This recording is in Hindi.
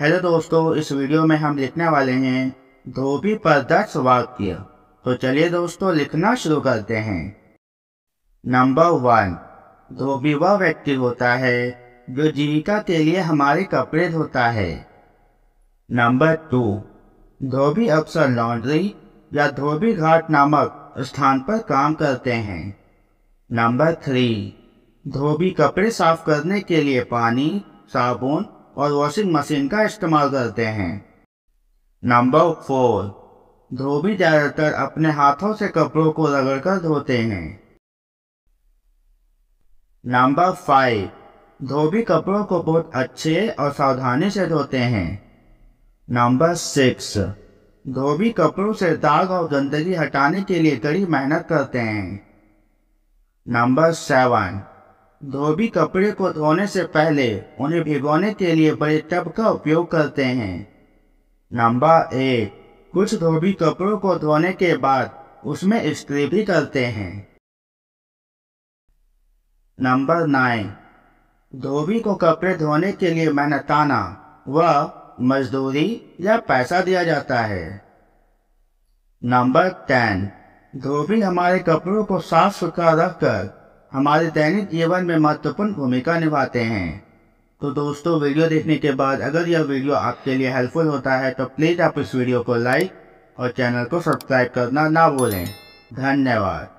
हेलो तो दोस्तों इस वीडियो में हम लिखने वाले हैं धोबी पर दस वाक्य तो चलिए दोस्तों लिखना शुरू करते हैं नंबर वन धोबी वह व्यक्ति होता है जो जीविका के लिए हमारे कपड़े धोता है नंबर टू धोबी अक्सर लॉन्ड्री या धोबी घाट नामक स्थान पर काम करते हैं नंबर थ्री धोबी कपड़े साफ करने के लिए पानी साबुन और वॉशिंग मशीन का इस्तेमाल करते हैं नंबर फोर धोबी ज़्यादातर अपने हाथों से कपड़ों को रगड़कर धोते हैं नंबर फाइव धोबी कपड़ों को बहुत अच्छे और सावधानी से धोते हैं नंबर सिक्स धोबी कपड़ों से दाग और गंदगी हटाने के लिए कड़ी मेहनत करते हैं नंबर सेवन धोबी कपड़े को धोने से पहले उन्हें भिगोने के लिए बड़े टब का उपयोग करते हैं नंबर एक कुछ धोबी कपड़ों को धोने के बाद उसमें स्त्री भी करते हैं नंबर नाइन धोबी को कपड़े धोने के लिए मेहनताना व मजदूरी या पैसा दिया जाता है नंबर टेन धोबी हमारे कपड़ों को साफ सुथरा रखकर हमारे दैनिक जीवन में महत्वपूर्ण भूमिका निभाते हैं तो दोस्तों वीडियो देखने के बाद अगर यह वीडियो आपके लिए हेल्पफुल होता है तो प्लीज़ आप इस वीडियो को लाइक और चैनल को सब्सक्राइब करना ना भूलें धन्यवाद